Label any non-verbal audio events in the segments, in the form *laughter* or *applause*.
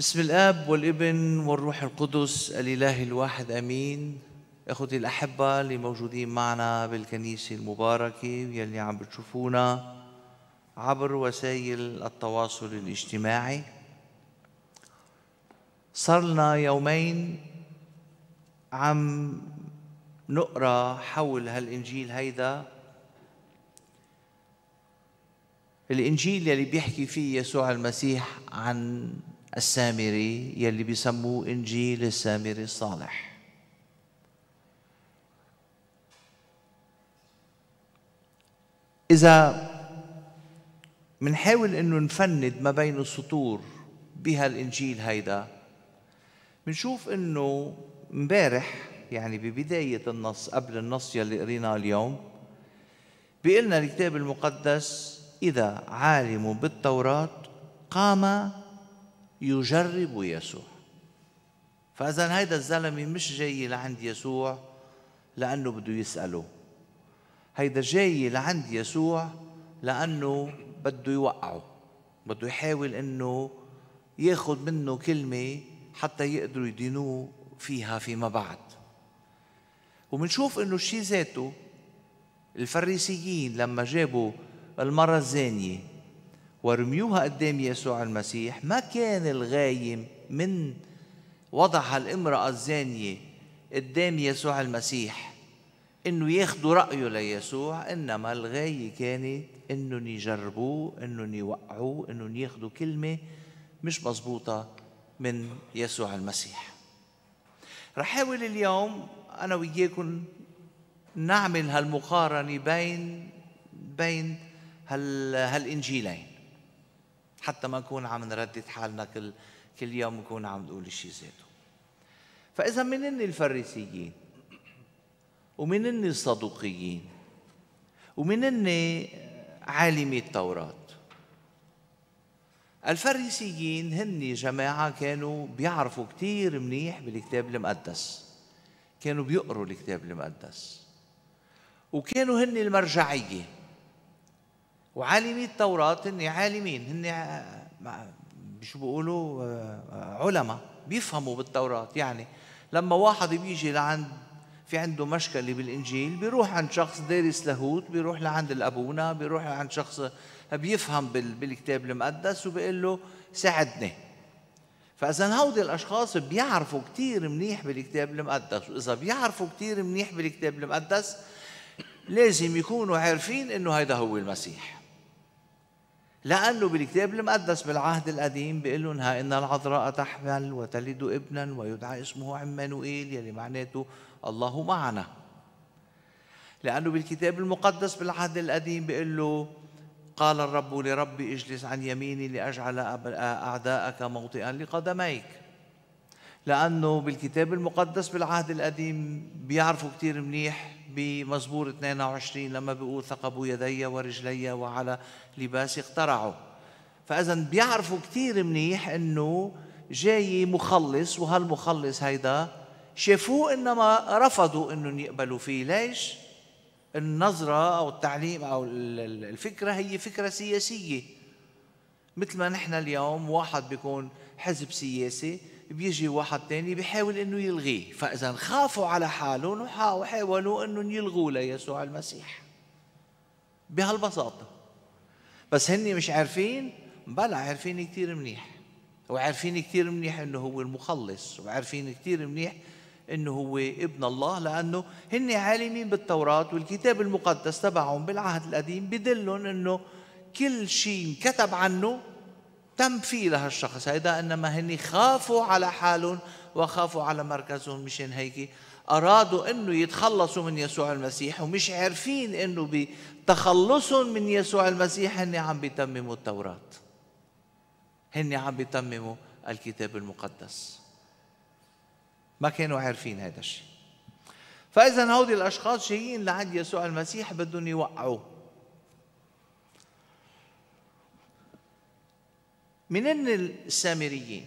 باسم الاب والابن والروح القدس الاله الواحد امين اخوتي الاحبه اللي موجودين معنا بالكنيسه المباركه واللي عم بتشوفونا عبر وسائل التواصل الاجتماعي صار لنا يومين عم نقرا حول هالانجيل هيدا الانجيل اللي بيحكي فيه يسوع المسيح عن السامري يلي بيسموه إنجيل السامري الصالح إذا منحاول إنه نفند ما بين السطور بهالإنجيل هيدا بنشوف إنه امبارح يعني ببداية النص قبل النص يلي قريناه اليوم بيقلنا الكتاب المقدس إذا عالم بالتوراة قام يجرب يسوع فإذا هيدا الزلمة مش جاي لعند يسوع لأنه بده يسأله هيدا جاي لعند يسوع لأنه بده يوقعه بده يحاول أنه ياخد منه كلمة حتى يقدروا يدينوه فيها فيما بعد ومنشوف أنه الشيء ذاته الفريسيين لما جابوا المرة الزانية ورميوها قدام يسوع المسيح ما كان الغايم من وضع هالامرأة الزانية قدام يسوع المسيح انه ياخذوا رأيه ليسوع انما الغاية كانت انهم يجربوه انهم يوقعوه انهم ياخذوا كلمة مش مضبوطة من يسوع المسيح رح احاول اليوم انا وياكم نعمل هالمقارنة بين بين هال هالانجيلين حتى ما نكون عم نردد حالنا كل كل يوم نكون عم نقول الشيء ذاته فاذا من هن الفريسيين ومن هن الصدوقيين ومن هن عالمي التوراه الفريسيين هن جماعة كانوا بيعرفوا كثير منيح بالكتاب المقدس كانوا بيقروا الكتاب المقدس وكانوا هن المرجعية وعالمي التوراة هن عالمين هن شو بيقولوا آه، علماء بيفهموا بالتوراة يعني لما واحد بيجي لعند في عنده مشكلة بالإنجيل بيروح عند شخص دارس لاهوت بيروح لعند الأبونا بيروح عند شخص بيفهم بالكتاب المقدس وبيقول له ساعدني فإذا هودي الأشخاص بيعرفوا كثير منيح بالكتاب المقدس وإذا بيعرفوا كثير منيح بالكتاب المقدس لازم يكونوا عارفين إنه هيدا هو المسيح لأنه بالكتاب المقدس بالعهد القديم بيقول لهم ها إن العذراء تحمل وتلد ابنا ويدعى اسمه عمانوئيل يلي معناته الله معنا لأنه بالكتاب المقدس بالعهد القديم بيقول له قال الرب لربي اجلس عن يميني لأجعل أعداءك موطئا لقدميك لأنه بالكتاب المقدس بالعهد القديم بيعرفوا كثير منيح بمزمور 22 لما بيقول ثقبوا يدي ورجلي وعلى لباسي اخترعوا فاذا بيعرفوا كثير منيح انه جاي مخلص وهالمخلص هيدا شافوه انما رفضوا انهم يقبلوا فيه ليش النظره او التعليم او الفكره هي فكره سياسيه مثل ما نحن اليوم واحد بيكون حزب سياسي بيجي واحد تاني بيحاول انه يلغيه فاذا خافوا على حالهم وحاولوا انهم يلغوا ليسوع المسيح بهالبساطه بس هن مش عارفين بلا عارفين كثير منيح وعارفين كثير منيح انه هو المخلص وعارفين كثير منيح انه هو ابن الله لانه هن عالمين بالتوراه والكتاب المقدس تبعهم بالعهد القديم بدلهم انه كل شيء انكتب عنه تم فيه لهالشخص هيدا إنما هن خافوا على حالهم وخافوا على مركزهم مشان هيك أرادوا أنه يتخلصوا من يسوع المسيح ومش عارفين أنه بتخلصهم من يسوع المسيح هن عم بيتمموا التوراة هن عم بيتمموا الكتاب المقدس ما كانوا عارفين هذا الشيء فإذا هودي الأشخاص جايين لعند يسوع المسيح بدهم يوقعوه منين السامريين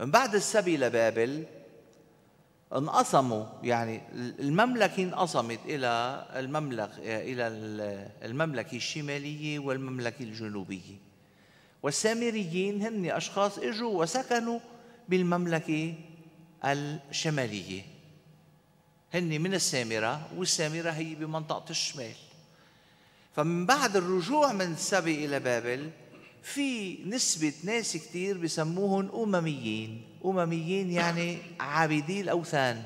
من بعد السبي لبابل انقسموا يعني المملكة انقسمت إلى المملكة إلى المملكة الشمالية والمملكة الجنوبية والسامريين هن أشخاص إجوا وسكنوا بالمملكة الشمالية هن من السامرة والسامرة هي بمنطقة الشمال فمن بعد الرجوع من سبي إلى بابل في نسبة ناس كتير بسموهم أمميين أمميين يعني عابدي الأوثان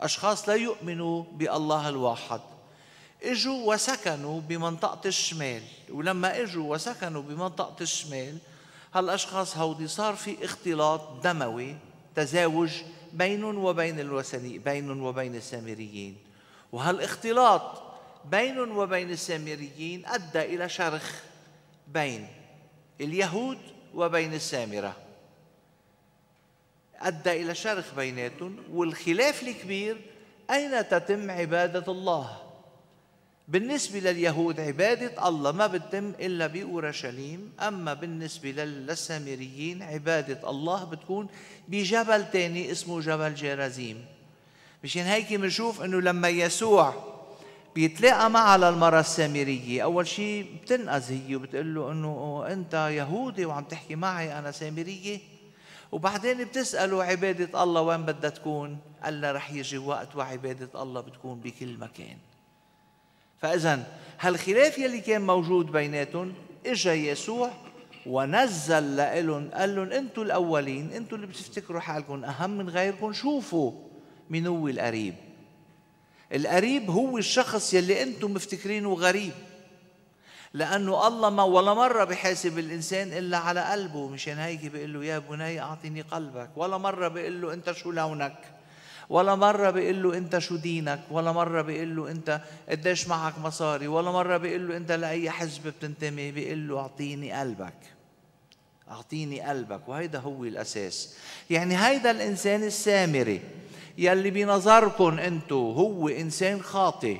أشخاص لا يؤمنوا بالله الواحد اجوا وسكنوا بمنطقة الشمال ولما اجوا وسكنوا بمنطقة الشمال هالأشخاص هودي صار في اختلاط دموي تزاوج بين وبين الوثني بين وبين السامريين وهالاختلاط بين وبين السامريين أدى إلى شرخ بين اليهود وبين السامرة أدى إلى شرخ بيناتهم والخلاف الكبير أين تتم عبادة الله بالنسبة لليهود عبادة الله ما بتتم إلا بأورشليم أما بالنسبة للسامريين عبادة الله بتكون بجبل تاني اسمه جبل جيرازيم مشان هيك بنشوف انه لما يسوع بيتلاقى معها للمرة السامرية أول شيء بتنقذ هي وبتقول له أنه أنت يهودي وعم تحكي معي أنا سامرية وبعدين بتسأله عبادة الله وين بدها تكون قال لها رح يجي وقت وعبادة الله بتكون بكل مكان فإذا هالخلاف يلي كان موجود بيناتهم إجا يسوع ونزل لهم قال لهم أنتوا الأولين أنتوا اللي بتفتكروا حالكم أهم من غيركم شوفوا من هو القريب القريب هو الشخص يلي انتم مفتكرينه غريب لانه الله ما ولا مره بحاسب الانسان الا على قلبه مشان هيك بيقول له يا بني اعطيني قلبك ولا مره بيقول له انت شو لونك ولا مرة بيقول له أنت شو دينك ولا مرة بيقول له أنت قديش معك مصاري ولا مرة بيقول له أنت لأي حزب بتنتمي بيقول له أعطيني قلبك أعطيني قلبك وهيدا هو الأساس يعني هيدا الإنسان السامري يلي بنظركم انتو هو انسان خاطئ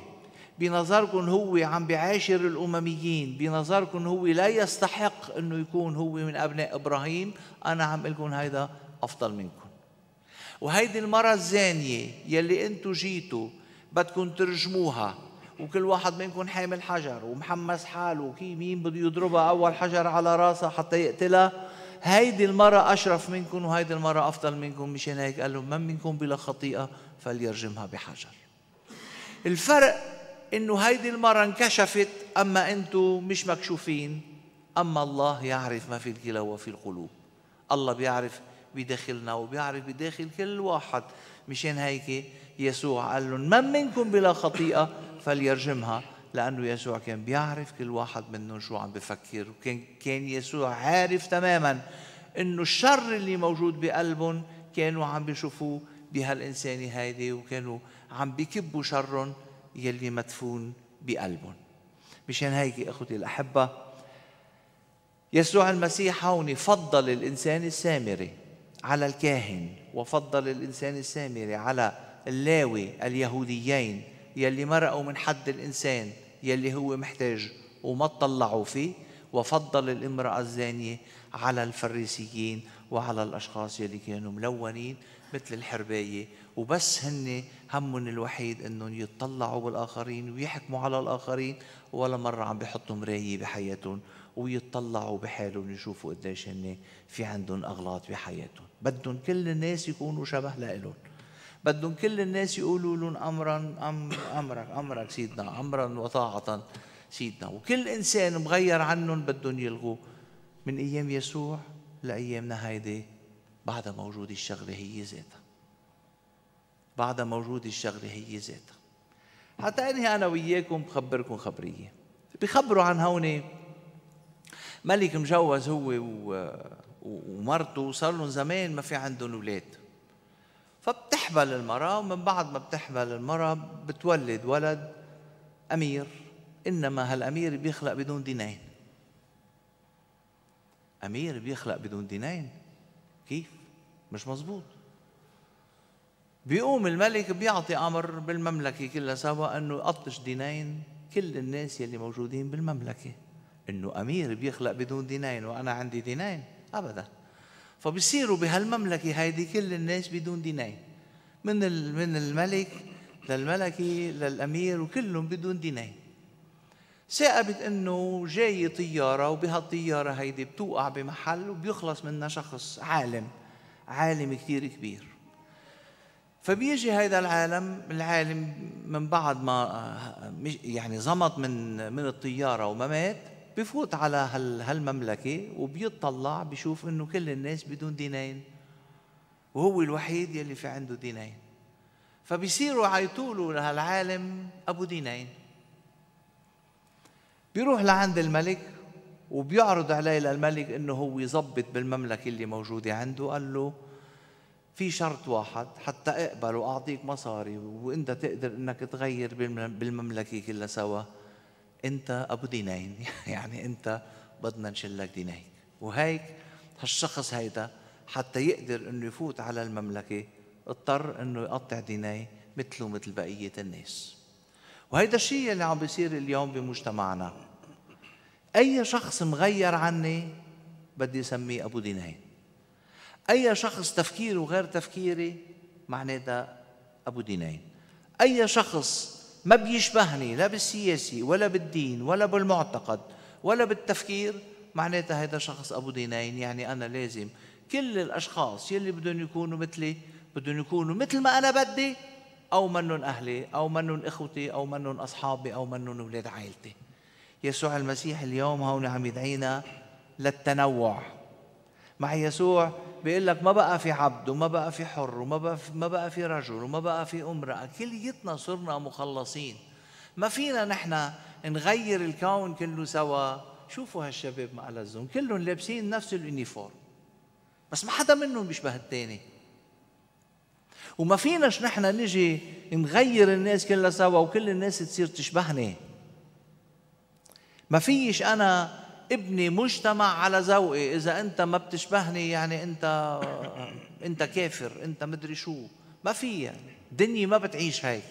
بنظركم هو عم بعاشر الامميين بنظركم هو لا يستحق انه يكون هو من ابناء ابراهيم انا عم لكم هيدا افضل منكم وهيدي المره الزانيه يلي انتو جيتوا بدكم ترجموها وكل واحد منكم حامل حجر ومحمس حاله كي مين بده يضربها اول حجر على راسها حتى يقتلها هيدي المرة أشرف منكم وهيدي المرة أفضل منكم مش هيك قال لهم من منكم بلا خطيئة فليرجمها بحجر الفرق إنه هيدي المرة انكشفت أما أنتم مش مكشوفين أما الله يعرف ما في الكلى وفي القلوب الله بيعرف بداخلنا وبيعرف بداخل كل واحد مشان هيك يسوع قال لهم من منكم بلا خطيئة فليرجمها لأنه يسوع كان بيعرف كل واحد منهم شو عم بفكر وكان كان يسوع عارف تماما انه الشر اللي موجود بقلبهم كانوا عم بيشوفوه بهالإنسانة هيدي وكانوا عم بيكبوا شرهم يلي مدفون بقلبهم مشان هيك أخوتي الأحبة يسوع المسيح هون فضل الإنسان السامري على الكاهن وفضل الإنسان السامري على اللاوي اليهوديين يلي مرقوا من حد الإنسان يلي هو محتاج وما تطلعوا فيه وفضل الامرأة الزانية على الفريسيين وعلى الأشخاص يلي كانوا ملونين مثل الحرباية وبس هن همهم الوحيد انهم يتطلعوا بالاخرين ويحكموا على الاخرين ولا مره عم بيحطوا مرايه بحياتهم ويتطلعوا بحالهم يشوفوا قديش هن في عندهم اغلاط بحياتهم بدهم كل الناس يكونوا شبه لإلهم بدهم كل الناس يقولوا لهم امرا أم امرك امرك سيدنا امرا وطاعه سيدنا وكل انسان مغير عنهم بدهم يلغوه من ايام يسوع لايامنا هيدي بعدها موجوده الشغله هي ذاتها بعدها موجوده الشغله هي ذاتها حتى انهي انا وياكم بخبركم خبريه بخبروا عن هون ملك مجوز هو ومرته صار لهم زمان ما في عندهم اولاد بتحبل المرأة ومن بعد ما بتحبل المرأة بتولد ولد أمير إنما هالأمير بيخلق بدون دينين أمير بيخلق بدون دينين كيف؟ مش مزبوط بيقوم الملك بيعطي أمر بالمملكة كلها سوا أنه يقطش دينين كل الناس يلي موجودين بالمملكة أنه أمير بيخلق بدون دينين وأنا عندي دينين أبداً فبصيروا بهالمملكة هيدي كل الناس بدون دينين من من الملك للملكي للامير وكلهم بدون دينار ثاقبت انه جاي طياره وبهالطياره هيدي بتوقع بمحل وبيخلص منها شخص عالم عالم كثير كبير فبيجي هيدا العالم العالم من بعد ما يعني زمط من من الطياره وما مات بفوت على هالمملكه وبيطلع بشوف انه كل الناس بدون دينين وهو الوحيد يلي في عنده دينين فبيصيروا عيطولوا له لهالعالم ابو دينين بيروح لعند الملك وبيعرض عليه للملك انه هو يظبط بالمملكه اللي موجوده عنده قال له في شرط واحد حتى اقبل واعطيك مصاري وانت تقدر انك تغير بالمملكه كلها سوا انت ابو دينين *laughs* يعني انت بدنا نشلك دينين وهيك هالشخص هيدا حتى يقدر انه يفوت على المملكه اضطر انه يقطع دينيه مثله مثل بقيه الناس وهيدا الشيء اللي عم بيصير اليوم بمجتمعنا اي شخص مغير عني بدي اسميه ابو دينين اي شخص تفكيره غير تفكيري معناتها ابو دينين اي شخص ما بيشبهني لا بالسياسي ولا بالدين ولا بالمعتقد ولا بالتفكير معناتها هذا شخص ابو دينين يعني انا لازم كل الاشخاص يلي بدهم يكونوا مثلي بدهم يكونوا مثل ما انا بدي او منن اهلي او منن اخوتي او منن اصحابي او منن اولاد عائلتي يسوع المسيح اليوم هون عم يدعينا للتنوع مع يسوع بيقول لك ما بقى في عبد وما بقى في حر وما بقى في ما بقى في رجل وما بقى في امراه كليتنا صرنا مخلصين ما فينا نحن نغير الكون كله سوا شوفوا هالشباب مع الزوم كلهم لابسين نفس اليونيفورم بس ما حدا منهم بيشبه الثاني وما فيناش نحن نجي نغير الناس كلها سوا وكل الناس تصير تشبهني ما فيش أنا ابني مجتمع على ذوقي إذا أنت ما بتشبهني يعني أنت أنت كافر أنت مدري شو ما في يعني الدنيا ما بتعيش هيك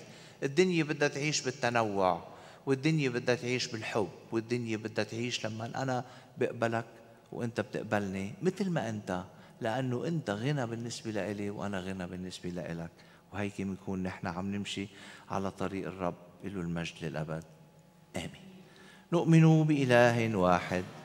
الدنيا بدها تعيش بالتنوع والدنيا بدها تعيش بالحب والدنيا بدها تعيش لما أنا بقبلك وأنت بتقبلني مثل ما أنت لأنه أنت غنى بالنسبة لإلي وأنا غنى بالنسبة لإلك وهيك بنكون نحن عم نمشي على طريق الرب له المجد للأبد آمين نؤمن بإله واحد